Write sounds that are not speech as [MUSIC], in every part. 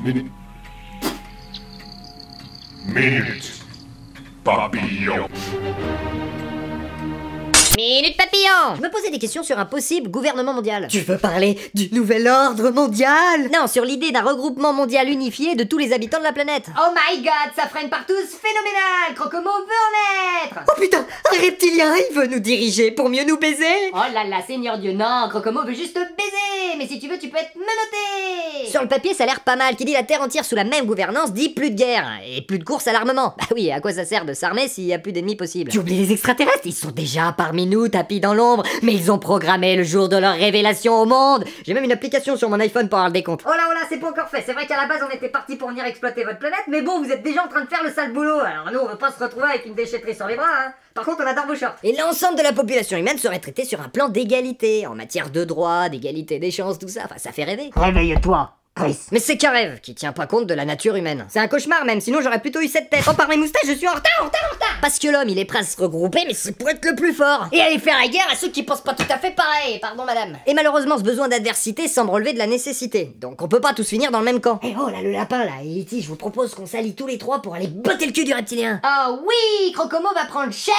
Minute. Minute papillon. Minute papillon Je me posais des questions sur un possible gouvernement mondial. Tu veux parler du nouvel ordre mondial Non, sur l'idée d'un regroupement mondial unifié de tous les habitants de la planète. Oh my god, ça freine partout, phénoménal Crocomo veut en être Oh putain, un reptilien, il veut nous diriger pour mieux nous baiser Oh là là, seigneur Dieu, non, Crocomo veut juste baiser Mais si tu veux, tu peux être menotté sur le papier, ça a l'air pas mal. Qui dit la Terre entière sous la même gouvernance dit plus de guerre et plus de course à l'armement. Bah oui, à quoi ça sert de s'armer s'il y a plus d'ennemis possibles Tu oublies les extraterrestres Ils sont déjà parmi nous, tapis dans l'ombre, mais ils ont programmé le jour de leur révélation au monde. J'ai même une application sur mon iPhone pour avoir le décompte. Oh là oh là, c'est pas encore fait. C'est vrai qu'à la base, on était parti pour venir exploiter votre planète, mais bon, vous êtes déjà en train de faire le sale boulot. Alors nous, on veut pas se retrouver avec une déchetterie sur les bras, hein. Par contre, on adore vos shorts. Et l'ensemble de la population humaine serait traitée sur un plan d'égalité, en matière de droits, d'égalité des chances, tout ça. Enfin, ça fait rêver. Réveille-toi ah mais c'est qu'un rêve qui tient pas compte de la nature humaine. C'est un cauchemar même, sinon j'aurais plutôt eu cette tête. Oh par mes moustaches, je suis en retard, en retard, en retard Parce que l'homme, il est prêt à regrouper, mais c'est pour être le plus fort Et aller faire la guerre à ceux qui pensent pas tout à fait pareil, pardon madame. Et malheureusement, ce besoin d'adversité semble relever de la nécessité. Donc on peut pas tous finir dans le même camp. Eh oh là, le lapin là, et je vous propose qu'on s'allie tous les trois pour aller botter le cul du reptilien. Oh oui, Crocomo va prendre cher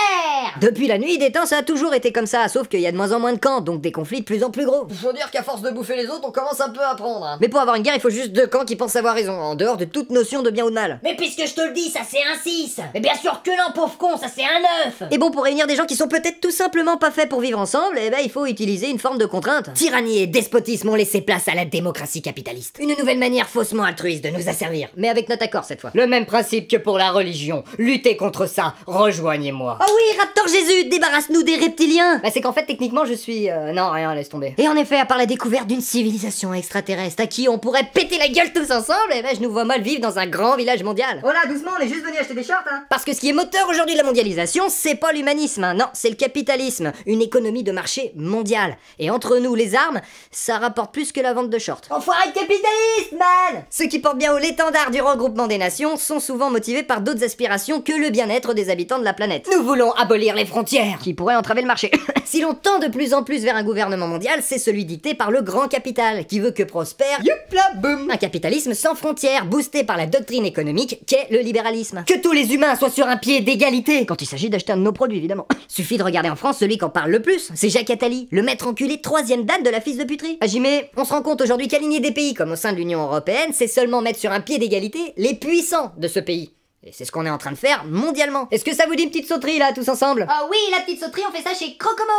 Depuis la nuit des temps, ça a toujours été comme ça, sauf qu'il y a de moins en moins de camps, donc des conflits de plus en plus gros. Faut dire qu'à force de bouffer les autres, on commence un peu à apprendre. Hein. Mais pour avoir une il faut juste deux camps qui pensent avoir raison, en dehors de toute notion de bien ou de mal. Mais puisque je te le dis, ça c'est un 6 Mais bien sûr que non, pauvre con, ça c'est un 9 Et bon, pour réunir des gens qui sont peut-être tout simplement pas faits pour vivre ensemble, et eh ben il faut utiliser une forme de contrainte. Tyrannie et despotisme ont laissé place à la démocratie capitaliste. Une nouvelle manière faussement altruiste de nous asservir, mais avec notre accord cette fois. Le même principe que pour la religion. Luttez contre ça, rejoignez-moi. Oh oui, Raptor Jésus, débarrasse-nous des reptiliens Bah c'est qu'en fait, techniquement, je suis... Euh, non, rien, laisse tomber. Et en effet, à part la découverte d'une civilisation extraterrestre à qui on pourrait péter la gueule tous ensemble, et eh ben je nous vois mal vivre dans un grand village mondial. Oh là, doucement, on est juste venu acheter des shorts, hein Parce que ce qui est moteur aujourd'hui de la mondialisation, c'est pas l'humanisme, hein. non, c'est le capitalisme, une économie de marché mondiale. Et entre nous, les armes, ça rapporte plus que la vente de shorts. Enfoiré de capitaliste, man Ceux qui portent bien au l'étendard du regroupement des nations sont souvent motivés par d'autres aspirations que le bien-être des habitants de la planète. Nous voulons abolir les frontières Qui pourraient entraver le marché. [LAUGHS] si l'on tend de plus en plus vers un gouvernement mondial, c'est celui dicté par le grand capital, qui veut que prospère... Youpla un capitalisme sans frontières, boosté par la doctrine économique qu'est le libéralisme. Que tous les humains soient sur un pied d'égalité Quand il s'agit d'acheter un de nos produits, évidemment. [LAUGHS] Suffit de regarder en France celui en parle le plus, c'est Jacques Attali, le maître enculé troisième dame de la Fille de puterie. mets on se rend compte aujourd'hui qu'aligner des pays comme au sein de l'Union Européenne, c'est seulement mettre sur un pied d'égalité les puissants de ce pays c'est ce qu'on est en train de faire mondialement. Est-ce que ça vous dit une petite sauterie là, tous ensemble Ah oh oui, la petite sauterie, on fait ça chez Crocomo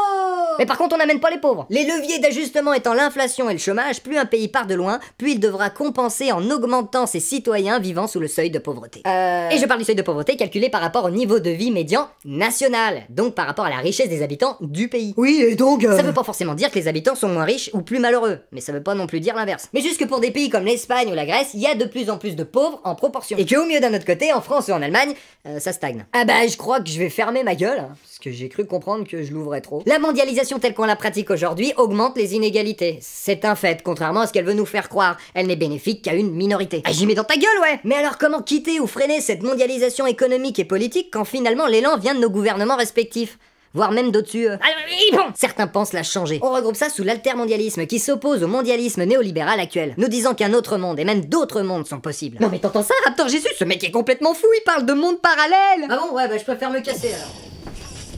Mais par contre, on n'amène pas les pauvres. Les leviers d'ajustement étant l'inflation et le chômage, plus un pays part de loin, plus il devra compenser en augmentant ses citoyens vivant sous le seuil de pauvreté. Euh... Et je parle du seuil de pauvreté calculé par rapport au niveau de vie médian national, donc par rapport à la richesse des habitants du pays. Oui, et donc... Euh... Ça veut pas forcément dire que les habitants sont moins riches ou plus malheureux, mais ça veut pas non plus dire l'inverse. Mais juste que pour des pays comme l'Espagne ou la Grèce, il y a de plus en plus de pauvres en proportion. Et que au mieux d'un autre côté, en France, en Allemagne, euh, ça stagne. Ah bah je crois que je vais fermer ma gueule, hein, parce que j'ai cru comprendre que je l'ouvrais trop. La mondialisation telle qu'on la pratique aujourd'hui augmente les inégalités. C'est un fait, contrairement à ce qu'elle veut nous faire croire. Elle n'est bénéfique qu'à une minorité. Ah j'y mets dans ta gueule ouais Mais alors comment quitter ou freiner cette mondialisation économique et politique quand finalement l'élan vient de nos gouvernements respectifs voire même d'au-dessus. Euh... Ah, Certains pensent la changer. On regroupe ça sous l'altermondialisme qui s'oppose au mondialisme néolibéral actuel, nous disant qu'un autre monde et même d'autres mondes sont possibles. Non mais t'entends ça, Raptor Jésus Ce mec est complètement fou, il parle de monde parallèle Ah bon, ouais, bah je préfère me casser alors.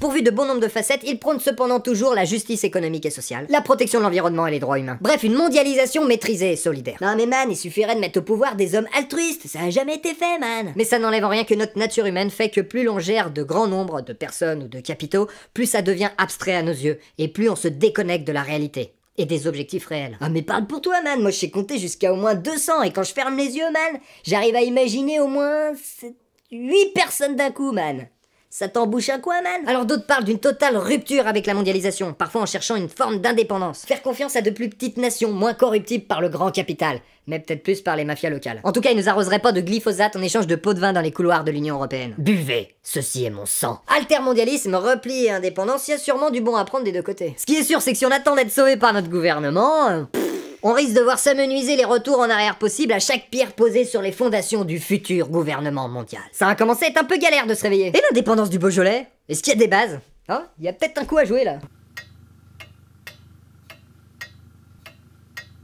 Pourvu de bon nombre de facettes, il prône cependant toujours la justice économique et sociale, la protection de l'environnement et les droits humains. Bref, une mondialisation maîtrisée et solidaire. Non mais man, il suffirait de mettre au pouvoir des hommes altruistes, ça a jamais été fait man Mais ça n'enlève en rien que notre nature humaine fait que plus l'on gère de grands nombres de personnes ou de capitaux, plus ça devient abstrait à nos yeux, et plus on se déconnecte de la réalité et des objectifs réels. Ah mais parle pour toi man, moi je sais compter jusqu'à au moins 200 et quand je ferme les yeux man, j'arrive à imaginer au moins 7, 8 personnes d'un coup man. Ça t'embouche un coin, man Alors d'autres parlent d'une totale rupture avec la mondialisation, parfois en cherchant une forme d'indépendance. Faire confiance à de plus petites nations, moins corruptibles par le grand capital, mais peut-être plus par les mafias locales. En tout cas, ils nous arroseraient pas de glyphosate en échange de pots de vin dans les couloirs de l'Union Européenne. Buvez, ceci est mon sang. Altermondialisme, repli et indépendance, il y a sûrement du bon à prendre des deux côtés. Ce qui est sûr, c'est que si on attend d'être sauvé par notre gouvernement... Euh, on risque de voir s'amenuiser les retours en arrière possibles à chaque pierre posée sur les fondations du futur gouvernement mondial. Ça a commencé à être un peu galère de se réveiller. Et l'indépendance du Beaujolais Est-ce qu'il y a des bases hein? Il y a peut-être un coup à jouer là.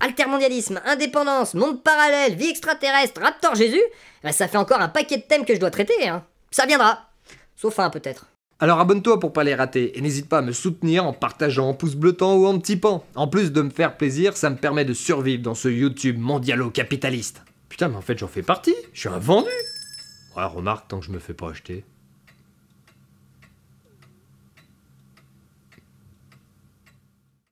Altermondialisme, indépendance, monde parallèle, vie extraterrestre, Raptor Jésus, eh ben, ça fait encore un paquet de thèmes que je dois traiter. Hein. Ça viendra. Sauf un peut-être. Alors abonne-toi pour pas les rater et n'hésite pas à me soutenir en partageant, en pouce bleutant ou en typant. En plus de me faire plaisir, ça me permet de survivre dans ce YouTube mondialo-capitaliste. Putain, mais en fait j'en fais partie, je suis un vendu. Ouais, remarque, tant que je me fais pas acheter.